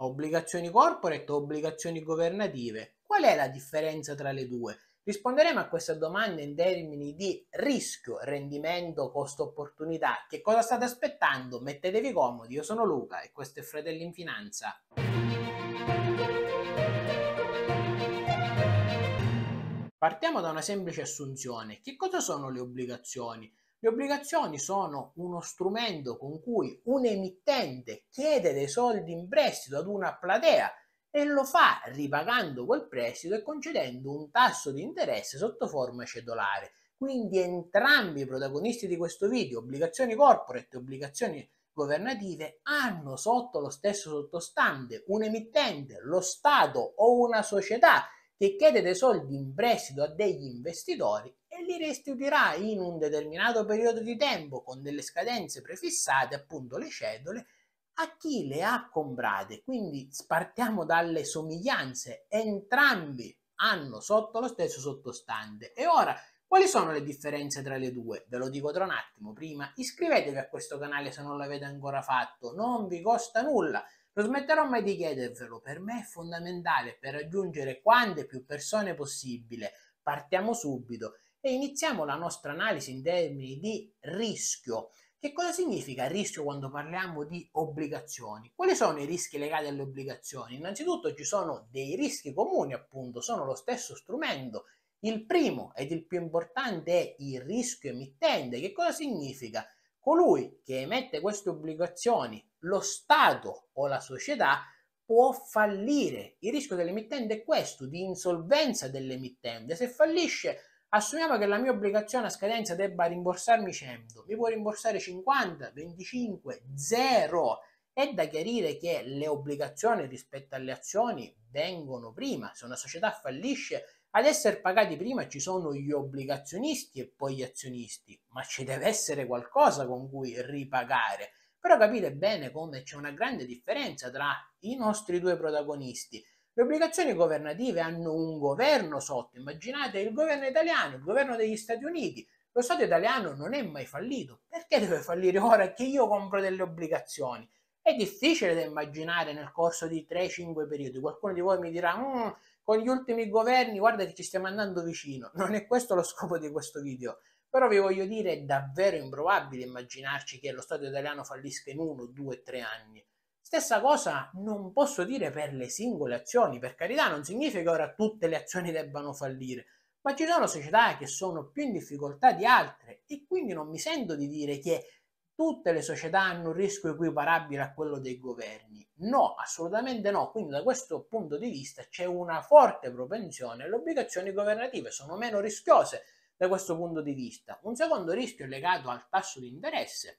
obbligazioni corporate o obbligazioni governative. Qual è la differenza tra le due? Risponderemo a questa domanda in termini di rischio, rendimento, costo opportunità. Che cosa state aspettando? Mettetevi comodi, io sono Luca e questo è Fratelli in Finanza. Partiamo da una semplice assunzione. Che cosa sono le obbligazioni? Le obbligazioni sono uno strumento con cui un emittente chiede dei soldi in prestito ad una platea e lo fa ripagando quel prestito e concedendo un tasso di interesse sotto forma cedolare. Quindi entrambi i protagonisti di questo video, obbligazioni corporate e obbligazioni governative, hanno sotto lo stesso sottostante un emittente, lo Stato o una società che chiede dei soldi in prestito a degli investitori stabilire e in un determinato periodo di tempo con delle scadenze prefissate appunto le cedole a chi le ha comprate. Quindi partiamo dalle somiglianze, entrambi hanno sotto lo stesso sottostante. E ora quali sono le differenze tra le due? Ve lo dico tra un attimo. Prima iscrivetevi a questo canale se non l'avete ancora fatto, non vi costa nulla. Non smetterò mai di chiedervelo, per me è fondamentale per raggiungere quante più persone possibile. Partiamo subito e iniziamo la nostra analisi in termini di rischio. Che cosa significa rischio quando parliamo di obbligazioni? Quali sono i rischi legati alle obbligazioni? Innanzitutto ci sono dei rischi comuni, appunto, sono lo stesso strumento. Il primo ed il più importante è il rischio emittente. Che cosa significa? Colui che emette queste obbligazioni, lo Stato o la società, può fallire. Il rischio dell'emittente è questo, di insolvenza dell'emittente. Se fallisce Assumiamo che la mia obbligazione a scadenza debba rimborsarmi 100, mi può rimborsare 50, 25, 0. È da chiarire che le obbligazioni rispetto alle azioni vengono prima. Se una società fallisce, ad essere pagati prima ci sono gli obbligazionisti e poi gli azionisti, ma ci deve essere qualcosa con cui ripagare. Però capite bene come c'è una grande differenza tra i nostri due protagonisti. Le obbligazioni governative hanno un governo sotto, immaginate il governo italiano, il governo degli Stati Uniti. Lo Stato italiano non è mai fallito. Perché deve fallire ora che io compro delle obbligazioni? È difficile da immaginare nel corso di 3-5 periodi. Qualcuno di voi mi dirà, mm, con gli ultimi governi, guarda che ci stiamo andando vicino. Non è questo lo scopo di questo video. Però vi voglio dire, è davvero improbabile immaginarci che lo Stato italiano fallisca in 1, 2, 3 anni. Stessa cosa non posso dire per le singole azioni, per carità, non significa che ora tutte le azioni debbano fallire, ma ci sono società che sono più in difficoltà di altre e quindi non mi sento di dire che tutte le società hanno un rischio equiparabile a quello dei governi. No, assolutamente no. Quindi da questo punto di vista c'è una forte propensione alle obbligazioni governative, sono meno rischiose da questo punto di vista. Un secondo rischio è legato al tasso di interesse.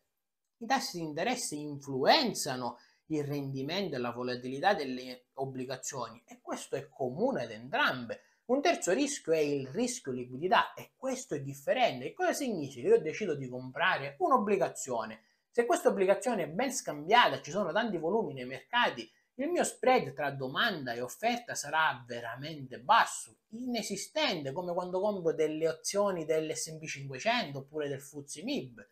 I tassi di interesse influenzano il rendimento e la volatilità delle obbligazioni e questo è comune ad entrambe. Un terzo rischio è il rischio liquidità e questo è differente. E cosa significa? Io decido di comprare un'obbligazione. Se questa obbligazione è ben scambiata, ci sono tanti volumi nei mercati, il mio spread tra domanda e offerta sarà veramente basso, inesistente, come quando compro delle azioni dell'S&P 500 oppure del FTSE MIB.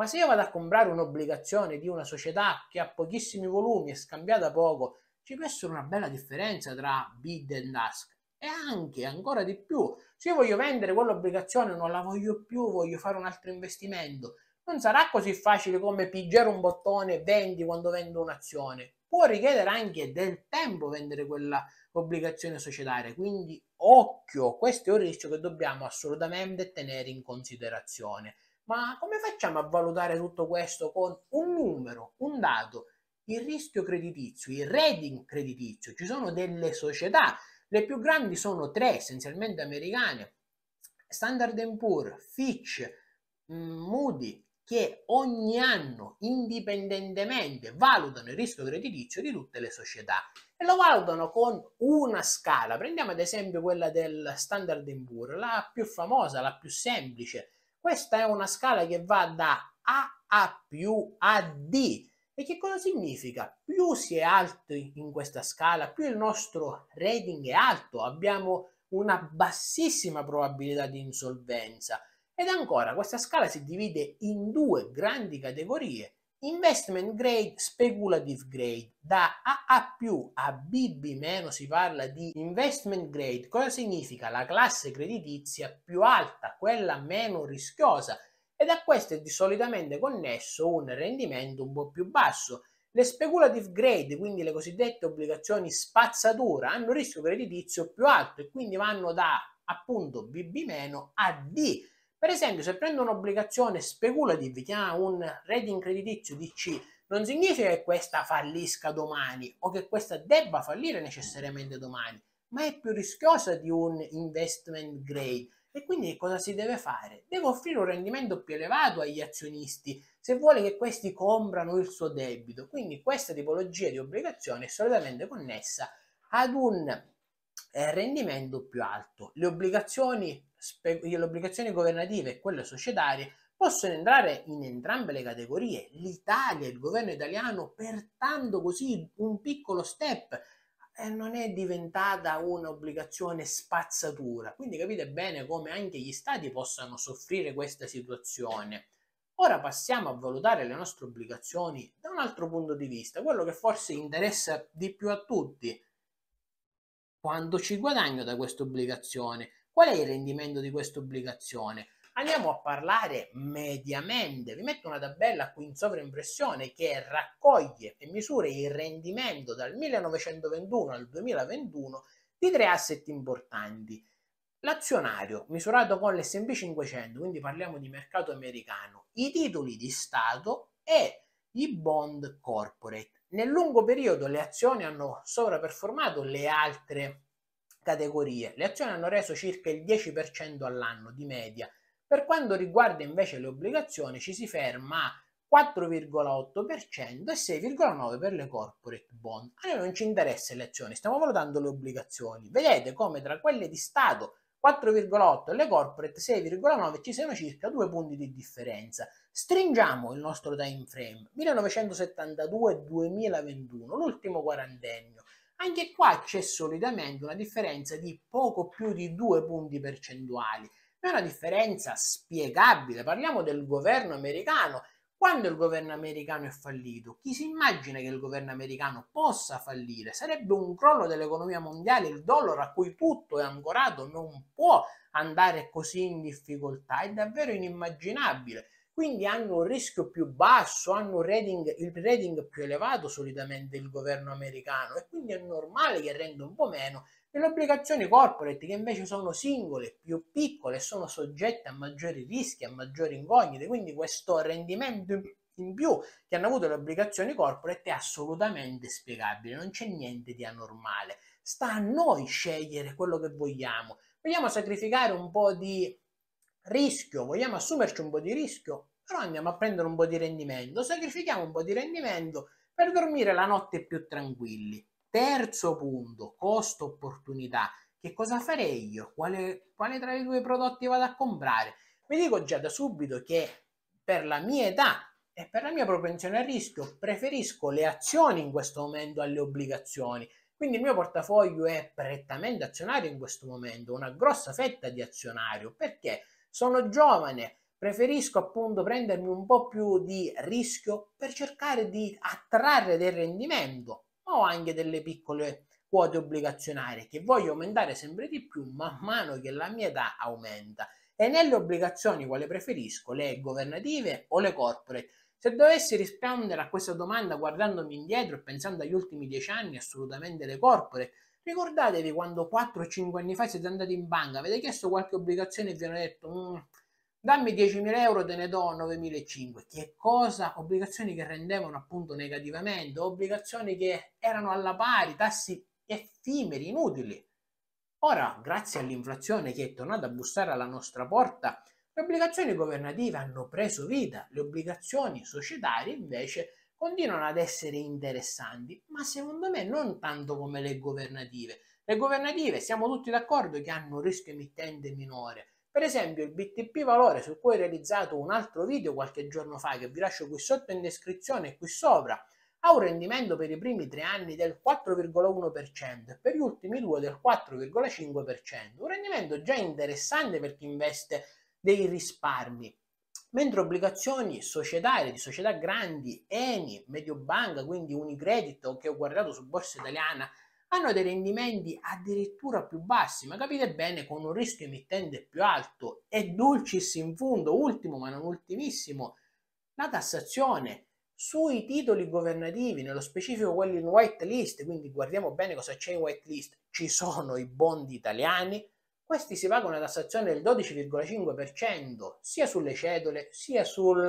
Ma se io vado a comprare un'obbligazione di una società che ha pochissimi volumi e scambiata poco, ci può essere una bella differenza tra bid and ask. E anche ancora di più, se io voglio vendere quell'obbligazione, non la voglio più, voglio fare un altro investimento. Non sarà così facile come pigiare un bottone e vendi quando vendo un'azione. Può richiedere anche del tempo vendere quella obbligazione societaria. Quindi occhio, questo è un rischio che dobbiamo assolutamente tenere in considerazione. Ma come facciamo a valutare tutto questo con un numero, un dato? Il rischio creditizio, il rating creditizio, ci sono delle società, le più grandi sono tre, essenzialmente americane, Standard Poor's, Fitch, mm, Moody, che ogni anno indipendentemente valutano il rischio creditizio di tutte le società e lo valutano con una scala. Prendiamo ad esempio quella del Standard Poor's, la più famosa, la più semplice, questa è una scala che va da A a più a D. E che cosa significa? Più si è alti in questa scala, più il nostro rating è alto, abbiamo una bassissima probabilità di insolvenza. Ed ancora, questa scala si divide in due grandi categorie, Investment grade, speculative grade, da AA più a BB meno si parla di investment grade. Cosa significa? La classe creditizia più alta, quella meno rischiosa ed a questo è di solitamente connesso un rendimento un po' più basso. Le speculative grade, quindi le cosiddette obbligazioni spazzatura, hanno un rischio creditizio più alto e quindi vanno da appunto BB- a D per esempio, se prendo un'obbligazione speculativa che ha un rating creditizio di C, non significa che questa fallisca domani o che questa debba fallire necessariamente domani, ma è più rischiosa di un investment grade. E quindi cosa si deve fare? Deve offrire un rendimento più elevato agli azionisti se vuole che questi comprano il suo debito. Quindi questa tipologia di obbligazione è solitamente connessa ad un eh, rendimento più alto. Le obbligazioni, spe- le obbligazioni governative e quelle societarie possono entrare in entrambe le categorie. L'Italia, il governo italiano, pertanto così un piccolo step eh, non è diventata un'obbligazione spazzatura. Quindi capite bene come anche gli stati possano soffrire questa situazione. Ora passiamo a valutare le nostre obbligazioni da un altro punto di vista, quello che forse interessa di più a tutti, quanto ci guadagno da questa obbligazione? Qual è il rendimento di questa obbligazione? Andiamo a parlare mediamente. Vi metto una tabella qui in sovraimpressione che raccoglie e misura il rendimento dal 1921 al 2021 di tre asset importanti. L'azionario misurato con l'SP 500, quindi parliamo di mercato americano, i titoli di Stato e i bond corporate. Nel lungo periodo le azioni hanno sovraperformato le altre categorie. Le azioni hanno reso circa il 10% all'anno di media. Per quanto riguarda invece le obbligazioni ci si ferma a 4,8% e 6,9% per le corporate bond. A noi non ci interessa le azioni, stiamo valutando le obbligazioni. Vedete come tra quelle di Stato 4,8 e le corporate 6,9 ci siano circa due punti di differenza. Stringiamo il nostro time frame 1972-2021, l'ultimo quarantennio. Anche qua c'è solitamente una differenza di poco più di due punti percentuali. È una differenza spiegabile. Parliamo del governo americano quando il governo americano è fallito, chi si immagina che il governo americano possa fallire? Sarebbe un crollo dell'economia mondiale, il dollaro a cui tutto è ancorato non può andare così in difficoltà, è davvero inimmaginabile quindi hanno un rischio più basso, hanno un rating, il rating più elevato solitamente del governo americano e quindi è normale che renda un po' meno delle obbligazioni corporate che invece sono singole, più piccole sono soggette a maggiori rischi, a maggiori incognite, quindi questo rendimento in più che hanno avuto le obbligazioni corporate è assolutamente spiegabile, non c'è niente di anormale, sta a noi scegliere quello che vogliamo. Vogliamo sacrificare un po' di rischio, vogliamo assumerci un po' di rischio, però andiamo a prendere un po' di rendimento, sacrifichiamo un po' di rendimento per dormire la notte più tranquilli. Terzo punto, costo opportunità. Che cosa farei io? Quale, quale tra i due prodotti vado a comprare? Vi dico già da subito che per la mia età e per la mia propensione al rischio preferisco le azioni in questo momento alle obbligazioni. Quindi il mio portafoglio è prettamente azionario in questo momento, una grossa fetta di azionario. Perché? sono giovane, preferisco appunto prendermi un po' più di rischio per cercare di attrarre del rendimento. o anche delle piccole quote obbligazionarie che voglio aumentare sempre di più man mano che la mia età aumenta. E nelle obbligazioni quale preferisco, le governative o le corporate? Se dovessi rispondere a questa domanda guardandomi indietro e pensando agli ultimi dieci anni, assolutamente le corporate, Ricordatevi quando 4 o 5 anni fa siete andati in banca, avete chiesto qualche obbligazione e vi hanno detto mm, dammi 10.000 euro, te ne do 9.500. Che cosa? Obbligazioni che rendevano appunto negativamente, obbligazioni che erano alla pari, tassi effimeri, inutili. Ora, grazie all'inflazione che è tornata a bussare alla nostra porta, le obbligazioni governative hanno preso vita, le obbligazioni societarie invece continuano ad essere interessanti, ma secondo me non tanto come le governative. Le governative siamo tutti d'accordo che hanno un rischio emittente minore. Per esempio il BTP Valore su cui ho realizzato un altro video qualche giorno fa che vi lascio qui sotto in descrizione e qui sopra ha un rendimento per i primi tre anni del 4,1% e per gli ultimi due del 4,5%, un rendimento già interessante per chi investe dei risparmi mentre obbligazioni societarie di società grandi, Eni, Mediobanca, quindi Unicredit che ho guardato su Borsa Italiana, hanno dei rendimenti addirittura più bassi, ma capite bene con un rischio emittente più alto e dulcis in fondo, ultimo ma non ultimissimo, la tassazione sui titoli governativi, nello specifico quelli in white list, quindi guardiamo bene cosa c'è in white list, ci sono i bond italiani, questi si pagano una tassazione del 12,5% sia sulle cedole sia sul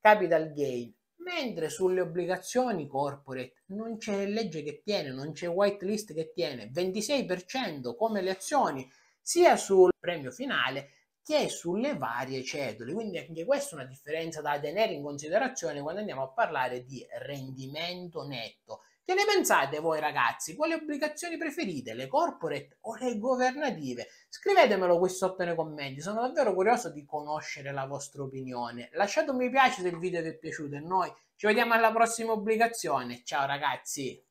capital gain, mentre sulle obbligazioni corporate non c'è legge che tiene, non c'è whitelist che tiene, 26% come le azioni sia sul premio finale che sulle varie cedole. Quindi anche questa è una differenza da tenere in considerazione quando andiamo a parlare di rendimento netto. Che ne pensate voi ragazzi? Quali obbligazioni preferite? Le corporate o le governative? Scrivetemelo qui sotto nei commenti, sono davvero curioso di conoscere la vostra opinione. Lasciate un mi piace se il video vi è piaciuto e noi ci vediamo alla prossima obbligazione. Ciao ragazzi!